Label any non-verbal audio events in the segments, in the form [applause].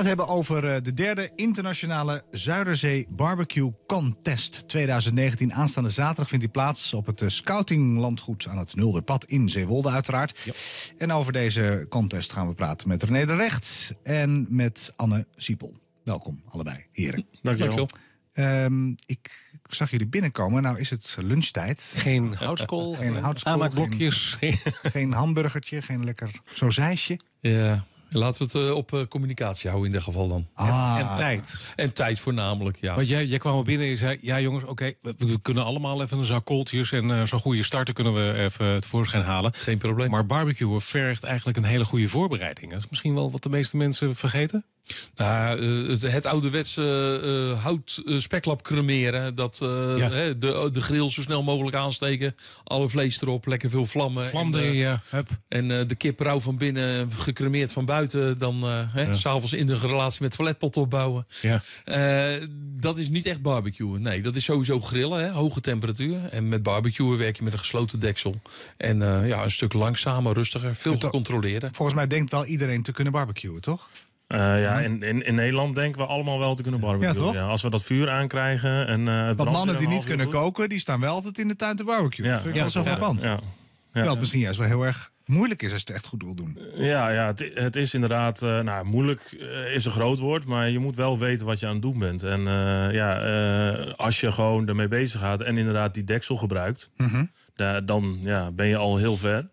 het hebben over eh, de derde internationale Zuiderzee Barbecue Contest 2019. Aanstaande zaterdag vindt die plaats op het eh, scoutinglandgoed aan het Nulderpad in Zeewolde uiteraard. En over deze contest gaan we praten met René de Recht en met Anne Siepel. Welkom allebei, heren. Dankjewel. Ehm, ik zag jullie binnenkomen. Nou is het lunchtijd. Geen houtskool. Geen houtskool. Ah, geen, geen, hamburgertje. Geen lekker zozijsje. Ja, Laten we het eh, op eh, communicatie houden in dit geval dan. Ah. En, tijd. En tijd voornamelijk, ja. Want jij, jij kwam al binnen en je zei... Ja jongens, oké, we, kunnen allemaal even een zak kooltjes... en uh, zo'n goede starten kunnen we even tevoorschijn halen. Geen probleem. Maar barbecue vergt eigenlijk een hele goede voorbereiding. Dat is misschien wel wat de meeste mensen vergeten. Nou, eh, het, ouderwetse eh, hout eh, speklap cremeren. Dat, hè, de, oh, de grill zo snel mogelijk aansteken. Alle vlees erop, lekker veel vlammen. Vlammen en, ja, en de kip rauw van binnen, gecremeerd van buiten. Dan hè, s'avonds in de relatie met toiletpot opbouwen. Ja. dat is niet echt barbecuen. Nee, dat is sowieso grillen, hè, hoge temperatuur. En met barbecuen werk je met een gesloten deksel. En ja, een stuk langzamer, rustiger, veel te controleren. Volgens mij denkt wel iedereen te kunnen barbecuen, toch? Eh, ja, in, in, in, Nederland denken we allemaal wel te kunnen barbecuen. Ja, als we dat vuur aankrijgen. En, uh, Want mannen die niet kunnen koken, die staan wel altijd in de tuin te barbecuen. Ja, dat vind ik wel zo verband. Ja, Terwijl het misschien juist wel heel erg moeilijk is als het echt goed wil doen. Ja, ja het, het is inderdaad... Eh, nou, moeilijk is een groot woord, maar je moet wel weten wat je aan het doen bent. En ja, als je gewoon ermee bezig gaat en inderdaad die deksel gebruikt... Mhm. dan ja, ben je al heel ver.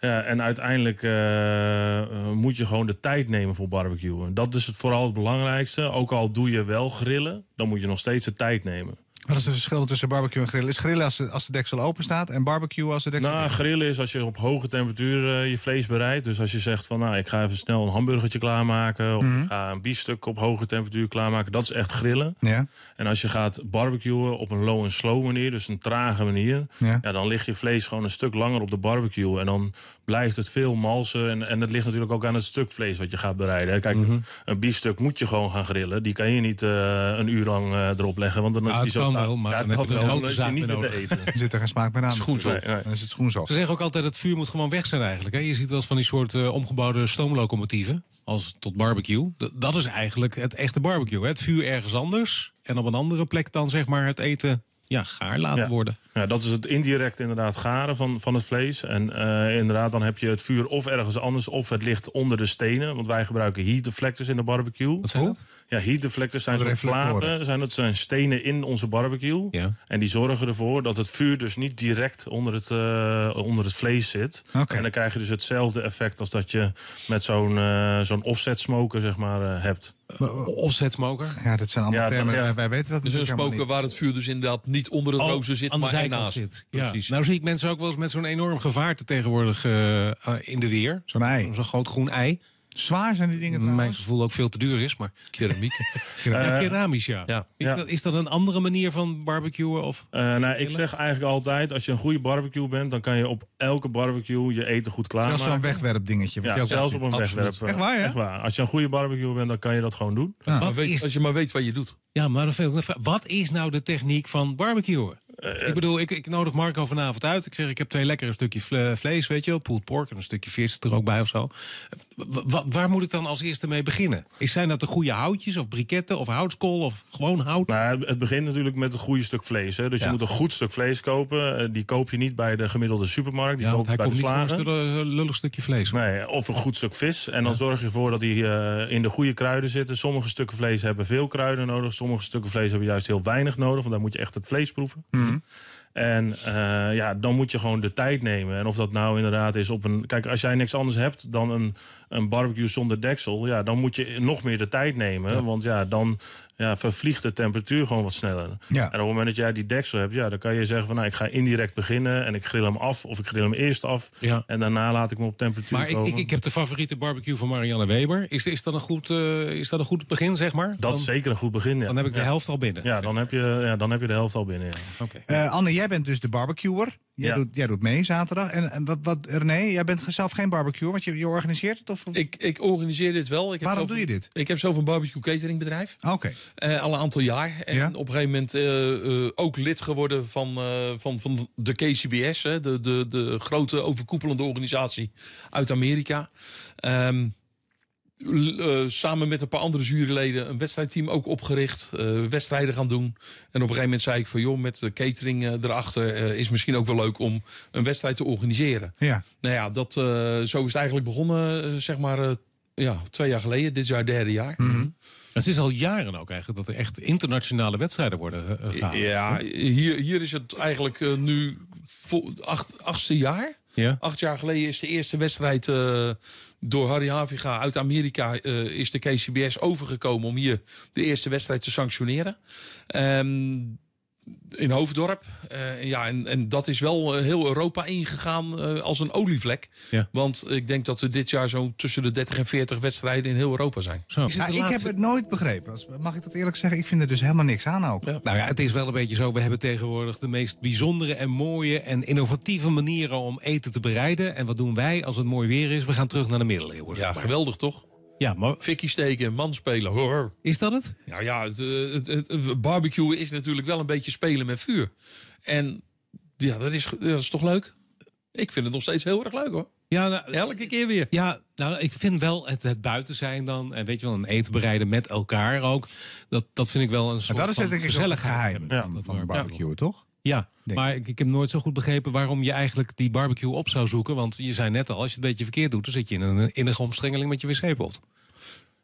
Ja, en uiteindelijk eh, eh, moet je gewoon de tijd nemen voor barbecuen. Dat is het, vooral het belangrijkste. Ook al doe je wel grillen, dan moet je nog steeds de tijd nemen. Wat is het verschil tussen barbecue en grillen? Is grillen als de, als de deksel open staat en barbecue als de deksel Nou, grillen is als je op hoge temperatuur eh, je vlees bereidt. Dus als je zegt van nou, ik ga even snel een hamburgertje klaarmaken. Of mhm. ik ga een biefstuk op hoge temperatuur klaarmaken. Dat is echt grillen. Ja. En als je gaat barbecuen op een low en slow manier, dus een trage manier. Ja. dan ligt je vlees gewoon een stuk langer op de barbecue. En dan blijft het veel malsen. En, en dat ligt natuurlijk ook aan het stuk vlees wat je gaat bereiden. Kijk, mhm. een, biefstuk moet je gewoon gaan grillen. Die kan je niet eh, een uur lang eh, erop leggen, want dan is ah, die zo maar dan heb je [laughs] er nodig. zit er geen smaak meer aan. Schoensel. Nee, nee. Dan is het Ze zeggen ook altijd, het vuur moet gewoon weg zijn eigenlijk. Je ziet wel eens van die soort uh, omgebouwde stoomlocomotieven, als tot barbecue. dat is eigenlijk het echte barbecue. Het vuur ergens anders en op een andere plek dan zeg maar het eten ja, gaar laten worden. Ja, dat is het indirect inderdaad garen van, van het vlees. En eh, inderdaad, dan heb je het vuur of ergens anders... of het ligt onder de stenen. Want wij gebruiken heat deflectors in de barbecue. Wat zijn dat? Ja, heat deflectors zijn zo'n platen. Zijn, dat zijn stenen in onze barbecue. Ja. En die zorgen ervoor dat het vuur dus niet direct onder het, eh, onder het vlees zit. Okay. En dan krijg je dus hetzelfde effect als dat je met zo'n eh, zo'n offset smoker zeg maar, uh, hebt. Offset smoker? Ja, dat zijn allemaal termen. Wij weten dat Dus een smoker waar het vuur dus inderdaad niet onder het oh, rozen zit, maar ernaast. Zit. Precies. Nou zie ik mensen ook wel eens met zo'n enorm gevaarte tegenwoordig in de weer. Zo'n ei. Zo'n groot groen ei. Zwaar zijn die dingen trouwens? Mijn gevoel ook veel te duur is, maar [laughs] keramiek. ja, eh, keramisch, ja. Is, Dat, is, Dat, een andere manier van barbecuen? Of eh, nou, ik zeg eigenlijk altijd, als je een goede barbecue bent... dan kan je op elke barbecue je eten goed klaarmaken. Zelfs zo'n wegwerpdingetje. Ja, zelfs op een Absoluut. wegwerp. Eh, echt waar, hè? Echt waar. Als je een goede barbecue bent, dan kan je dat gewoon doen. Ah. weet, Als je maar weet wat je doet. Ja, maar wat is nou de techniek van barbecuen? Eh, ik bedoel, ik, ik, nodig Marco vanavond uit. Ik zeg, ik heb twee lekkere stukje vlees, weet je wel. Pulled pork en een stukje vis er ook bij of zo. waar moet ik dan als eerste mee beginnen? Is Zijn dat de goede houtjes of briketten of houtskool of gewoon hout? Nou, het begint natuurlijk met een goede stuk vlees. Hè. Dus je moet een goed stuk vlees kopen. Eh, die koop je niet bij de gemiddelde supermarkt. Die koop je bij de niet een eh, lullig stukje vlees. Nee, of een goed stuk vis. En dan zorg je ervoor dat die in de goede kruiden zitten. Sommige stukken vlees hebben veel kruiden nodig. Sommige stukken vlees hebben juist heel weinig nodig. Want dan moet je echt het vlees proeven. Hmm. Mm-hmm. En eh, ja, dan moet je gewoon de tijd nemen. En of dat nou inderdaad is op een. Kijk, als jij niks anders hebt dan een, een barbecue zonder deksel, ja, dan moet je nog meer de tijd nemen. Want ja, dan ja, vervliegt de temperatuur gewoon wat sneller. En op het moment dat jij die deksel hebt, ja, dan kan je zeggen van nou, ik ga indirect beginnen en ik grill hem af of ik grill hem eerst af en daarna laat ik hem op temperatuur maar komen. Maar ik, ik, heb de favoriete barbecue van Marianne Weber. Is, is, dat, een goed, eh, is dat een goed begin, zeg maar? Dat is zeker een goed begin, ja. Dan heb ik de helft al binnen. Ja, dan heb je, dan heb je de helft al binnen, ja. Eh, Anne, jij bent dus de barbecuer. Jij, ja. doet, jij doet mee zaterdag. En, en wat, wat, René, jij bent zelf geen barbecue, want je, organiseert het? Of? Ik, ik organiseer dit wel. Ik Waarom heb doe je dit? Ik heb zelf een barbecue cateringbedrijf. Ah, oké. Okay. Eh, al een aantal jaar. En op een gegeven moment eh, eh, ook lid geworden van, van, van de KCBS. Hè, de, de, de grote overkoepelende organisatie uit Amerika. Um, eh, samen met een paar andere juryleden een wedstrijdteam ook opgericht. Eh, wedstrijden gaan doen. En op een gegeven moment zei ik van joh, met de catering eh, erachter is misschien ook wel leuk om een wedstrijd te organiseren. Ja. Nou ja, dat, zo is het eigenlijk begonnen, zeg maar ja, twee jaar geleden. Dit jaar derde jaar. Mhm. Mhm. Het is al jaren ook eigenlijk dat er echt internationale wedstrijden worden gehouden. Ja, hier, hier is het eigenlijk nu acht, achtste jaar. Acht jaar geleden is de eerste wedstrijd eh, door Harry Haviga uit Amerika... Eh, is de KCBS overgekomen om hier de eerste wedstrijd te sanctioneren. Um, in Hoofddorp. Eh, ja, en, en dat is wel eh, heel Europa ingegaan eh, als een olievlek. Want ik denk dat er dit jaar zo tussen de 30 en 40 wedstrijden in heel Europa zijn. Zo. Ja, Ik heb het nooit begrepen. Mag ik dat eerlijk zeggen? Ik vind er dus helemaal niks aan ook. Ja. Nou ja, het is wel een beetje zo. We hebben tegenwoordig de meest bijzondere en mooie en innovatieve manieren om eten te bereiden. En wat doen wij als het mooi weer is? We gaan terug naar de middeleeuwen. Ja, geweldig toch? Ja, maar... Fikkie steken, man spelen. Hoor. Is dat het? Nou ja, eh, het, het, barbecue is natuurlijk wel een beetje spelen met vuur. En ja, dat is, dat is toch leuk? Ik vind het nog steeds heel erg leuk hoor. Ja, nou, Elke keer weer. Ja, nou, ik vind wel het, het buiten zijn dan. En weet je wel, een eten bereiden met elkaar ook. Dat, dat vind ik wel een soort dat is van gezellig geheim van, van barbecue, toch? Ja, maar ik, heb nooit zo goed begrepen waarom je eigenlijk die barbecue op zou zoeken. Want je zei net al, als je het een beetje verkeerd doet, dan zit je in een innige omstrengeling met je wc-pot.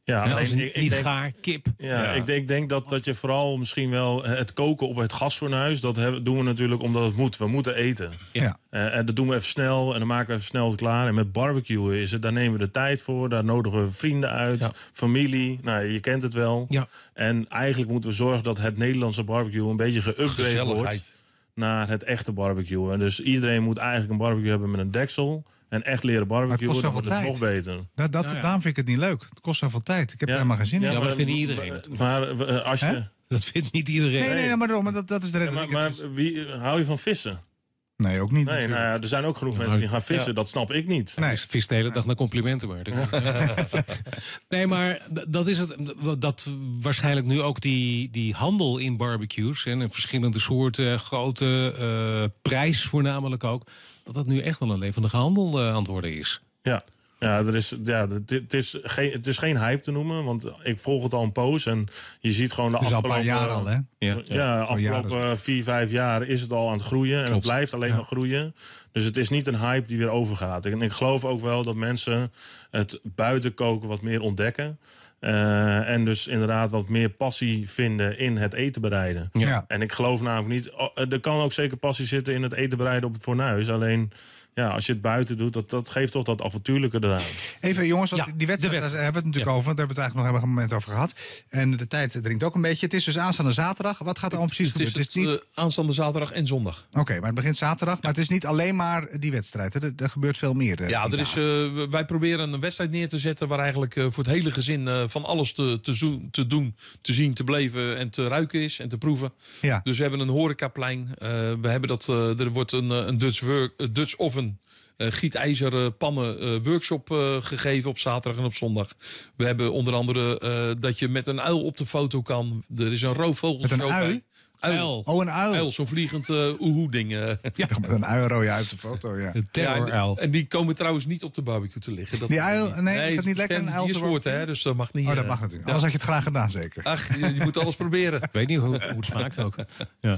Ja, ik, ik, niet denk, gaar, kip. Ja, Ik, denk, dat, dat je vooral misschien wel eh, het koken op het gasfornuis... dat doen we natuurlijk omdat het moet. We moeten eten. Ja. Eh, en dat doen we even snel en dan maken we even snel het klaar. En met barbecue is het, daar nemen we de tijd voor. Daar nodigen we vrienden uit, familie. Nou, je kent het wel. Ja. En eigenlijk moeten we zorgen dat het Nederlandse barbecue... een beetje geüpgrade wordt naar het echte barbecue. dus iedereen moet eigenlijk een barbecue hebben met een deksel. En echt leren barbecue wordt het nog beter. Dat, dat, Daarom vind ik het niet leuk. Het kost zoveel tijd. Ik heb er helemaal geen zin in. Ja, maar dat vindt iedereen Maar eh, als je... Dat vindt niet iedereen. Nee, nee, maar, dat, dat is de reden. maar wie, hou je van vissen? Nee, ook niet. Nee, nou er zijn ook genoeg mensen die gaan vissen. Dat snap ik niet. Nee, ze vis de hele dag naar complimenten maar. [laughs] nee, maar dat is het. Dat waarschijnlijk nu ook die, die handel in barbecues... en verschillende soorten, eh, grote eh, prijs voornamelijk ook... dat dat nu echt wel een levendige handel eh, aan het worden is. Ja. Ja, er is, ja het, is geen, het is geen hype te noemen, want ik volg het al een poos en je ziet gewoon de afgelopen... al een paar jaar al, hè? Ja, ja afgelopen vier, vijf jaar is het al aan het groeien en het blijft alleen maar groeien. Dus het is niet een hype die weer overgaat. En ik geloof ook wel dat mensen het buitenkoken wat meer ontdekken. Eh, en dus inderdaad wat meer passie vinden in het eten bereiden. Ja. En ik geloof namelijk niet... Oh, er kan ook zeker passie zitten in het eten bereiden op het fornuis, alleen ja, als je het buiten doet, dat, dat geeft toch dat avontuurlijke eraan. Even jongens, die wedstrijd, daar hebben we het natuurlijk over. Want daar hebben we het eigenlijk nog een moment over gehad. En de tijd dringt ook een beetje. Het is dus aanstaande zaterdag. Wat gaat er allemaal precies gebeuren? Het is, dus, niet... Eh, aanstaande zaterdag en zondag. Oké, maar het begint zaterdag. Maar het is niet alleen maar die wedstrijd. Er, gebeurt veel meer. Eh, ja, er is, eh, wij proberen een wedstrijd neer te zetten... waar eigenlijk voor het hele gezin van alles te, te, zoen, te doen, te zien, te beleven... en te ruiken is en te proeven. Ja. Dus we hebben een horecaplein. we hebben dat, er wordt een, Dutch, work, Dutch oven uh, gietijzeren pannen eh, workshop eh, gegeven op zaterdag en op zondag. We hebben onder andere dat je met een uil op de foto kan. Er is een roofvogel. Met Oh, een uil. uil zo'n vliegend uh, oehoe-ding. Uh. [laughs] Ja. Met een Euroje uit de foto, ja. Een Ja, en, die komen trouwens niet op de barbecue te liggen. Dat die uil, nee, nee, is dat niet lekker? Een uil hè, dus dat mag niet. Oh, dat eh, mag natuurlijk. Anders had je het graag gedaan, zeker. Ach, je, moet alles proberen. [laughs] Ik weet niet hoe, hoe het smaakt ook. [laughs] Ja.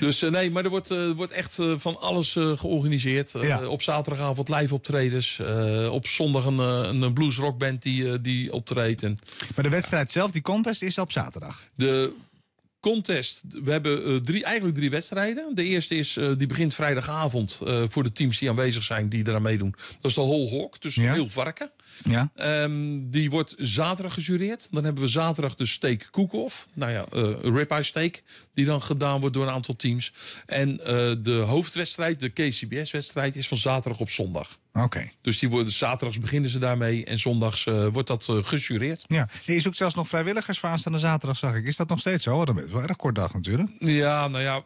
Dus nee, maar er wordt, wordt echt van alles georganiseerd. op zaterdagavond live optredens. op zondag een, een blues rockband die, die optreedt. En, maar de wedstrijd zelf, die contest, is op zaterdag? De contest. We hebben eh, drie, eigenlijk drie wedstrijden. De eerste is, eh, die begint vrijdagavond eh, voor de teams die aanwezig zijn, die eraan meedoen. Dat is de Whole Hawk, dus heel varken. Ja. Ehm, die wordt zaterdag gejureerd. Dan hebben we zaterdag de steak cook-off. Nou ja, uh, ribeye steak. Die dan gedaan wordt door een aantal teams. En de hoofdwedstrijd, de KCBS-wedstrijd, is van zaterdag op zondag. Oké. Dus die worden, zaterdags beginnen ze daarmee en zondags eh, wordt dat uh, eh, gesureerd. Ja, je zoekt zelfs nog vrijwilligers voor aanstaande zaterdag, zag ik. Is dat nog steeds zo? Dat is wel erg kort dag natuurlijk. Ja, nou ja,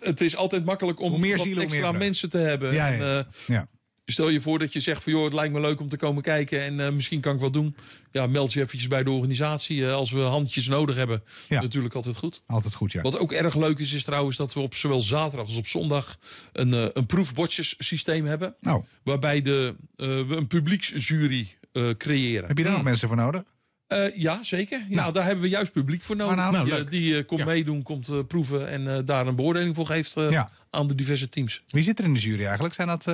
het is altijd makkelijk om extra mensen te hebben. Ja, ja, eh, Stel je voor dat je zegt van joh, het lijkt me leuk om te komen kijken en eh, misschien kan ik wat doen. Ja, meld je eventjes bij de organisatie. Eh, als we handjes nodig hebben, ja. natuurlijk altijd goed. Altijd goed, ja. Wat ook erg leuk is, is trouwens dat we op zowel zaterdag als op zondag een, uh, een proefbotjes systeem hebben. Nou. Waarbij de, we een publieksjury creëren. Heb je daar nog mensen voor nodig? ja, zeker. Nou. daar hebben we juist publiek voor nodig. Nou, die, komt meedoen, komt proeven en daar een beoordeling voor geeft aan de diverse teams. Wie zit er in de jury eigenlijk? Zijn dat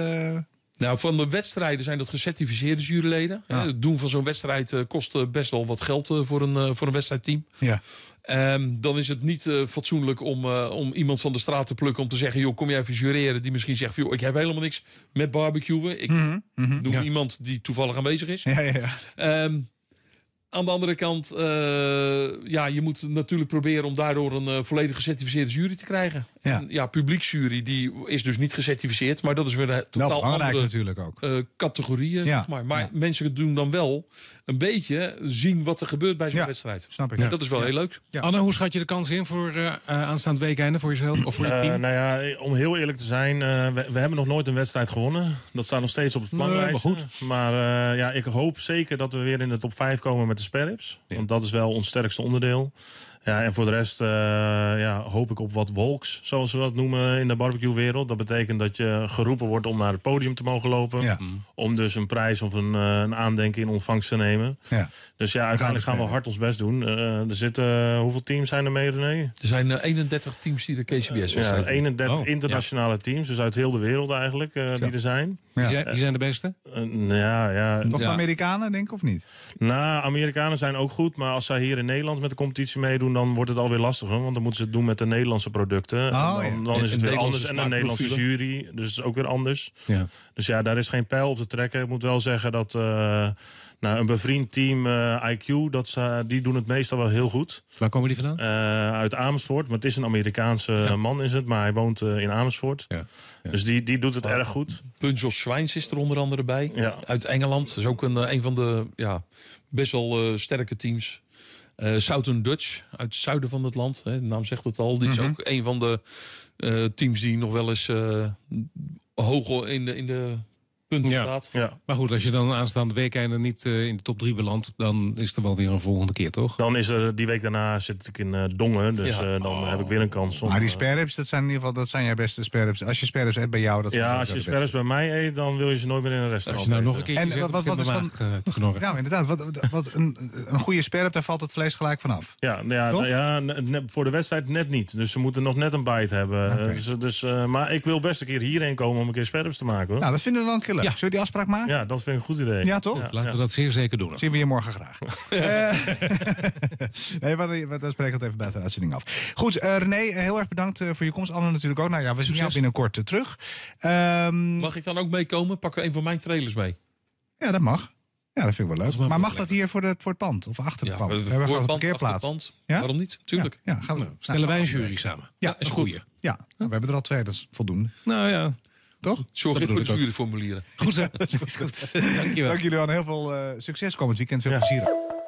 nou, van de wedstrijden zijn dat gecertificeerde juryleden. Het doen van zo'n wedstrijd eh, kost eh, best wel wat geld eh, voor een, voor een wedstrijdteam. Ja. Ehm, dan is het niet fatsoenlijk om, om iemand van de straat te plukken om te zeggen: joh, kom jij even jureren? Die misschien zegt: joh, ik heb helemaal niks met barbecuen. Ik mhm, mhm. noem iemand die toevallig aanwezig is. Ja, ja, ehm, aan de andere kant, eh, ja, je moet natuurlijk proberen om daardoor een eh, volledig gecertificeerde jury te krijgen. Ja, en, ja publieksjury die is dus niet gecertificeerd, maar dat is weer een nou, totaal andere natuurlijk ook. Eh, categorieën. Ja. maar mensen doen dan wel een beetje zien wat er gebeurt bij zo'n wedstrijd. Snap ik. Dat is wel heel leuk. Anne, hoe schat je de kans in voor aanstaand weekende voor jezelf of voor je team? nou ja, om heel eerlijk te zijn, we, we, hebben nog nooit een wedstrijd gewonnen. Dat staat nog steeds op het plan. Nee, maar goed. Maar ja, ik hoop zeker dat we weer in de top 5 komen met de Want dat is wel ons sterkste onderdeel. Ja, en voor de rest eh, ja, hoop ik op wat wolks, zoals we dat noemen in de barbecue wereld. Dat betekent dat je geroepen wordt om naar het podium te mogen lopen. Mm. Om dus een prijs of een, eh, een, aandenken in ontvangst te nemen. Ja. Dus ja, uiteindelijk gaan we hard ons best doen. Eh, er zitten, hoeveel teams zijn er mee, René? Er zijn 31 teams die de KCBS zijn. Ja, 31 internationale teams, dus uit heel de wereld eigenlijk, die er zijn. Die zijn, die zijn de beste? ja, ja. Nog Amerikanen, denk ik, of niet? Nou, Amerikanen zijn ook goed. Maar als zij hier in Nederland met de competitie meedoen dan wordt het alweer lastig. Want dan moeten ze het doen met de Nederlandse producten. Oh, dan, dan is het weer anders. En een Nederlandse jury. Dus het is ook weer anders. Ja. Dus ja, daar is geen pijl op te trekken. Ik moet wel zeggen dat eh, nou, een bevriend team eh, IQ, dat ze, die doen het meestal wel heel goed. Waar komen die vandaan? Eh, uit Amersfoort. Maar het is een Amerikaanse man is het. Maar hij woont in Amersfoort. Dus die, die doet het ah. erg goed. of Schwijns is er onder andere bij. Uit Engeland. Dat is ook een, een van de ja, best wel sterke teams. Uh, Southern Dutch uit het zuiden van het land. Hè, de naam zegt het al. Die is mhm. ook een van de eh, teams die nog wel eens eh, hoog in de, in de ja, Maar goed, als je dan aanstaande weekende niet eh, in de top 3 belandt, dan is er wel weer een volgende keer, toch? Dan is er die week daarna zit ik in uh, Dongen, dus eh, dan heb ik weer een kans. Om, maar die sperrips, dat zijn in ieder geval dat zijn jouw beste sperrips. Als je sperrips eet bij jou, dat ja, als je sperrips bij mij eet, dan wil je ze nooit meer in een restaurant. Als nou nog een keer en wat, wat, is dan? nou, inderdaad, wat, wat een, een goede sperrip, daar valt het vlees gelijk vanaf. Ja, ja, ja voor de wedstrijd net niet. Dus ze moeten nog net een bite hebben. Dus, dus maar ik wil best een keer hierheen komen om een keer sperrips te maken. Hoor. Nou, dat vinden we wel een bellen? Zullen we die afspraak maken? Ja, dat vind ik een goed idee. Ja, toch? Laten we dat zeer zeker doen. Zien we je morgen graag. [laughs] nee, maar dat spreek het even bij de uitzending af. Goed, eh, René, eh, heel erg bedankt eh, voor je komst. Anne natuurlijk ook. Nou ja, we zien jou binnenkort terug. Ehm, mag ik dan ook meekomen? Pak een van mijn trailers mee. Ja, dat mag. Ja, dat vind ik wel leuk. Maar, mag dat hier voor, de, voor het pand? Of achter het pand? We hebben gewoon een parkeerplaats. Het ja? Waarom niet? Tuurlijk. Ja, gaan we. stellen wij een jury samen. Ja, is goed. Ja, we hebben er al twee, dat is voldoende. Nou ja, toch? Zorg dat voor de Goed zo. [laughs] is goed. Dank [laughs] Dank jullie wel. heel veel uh, succes komend weekend. Veel plezier.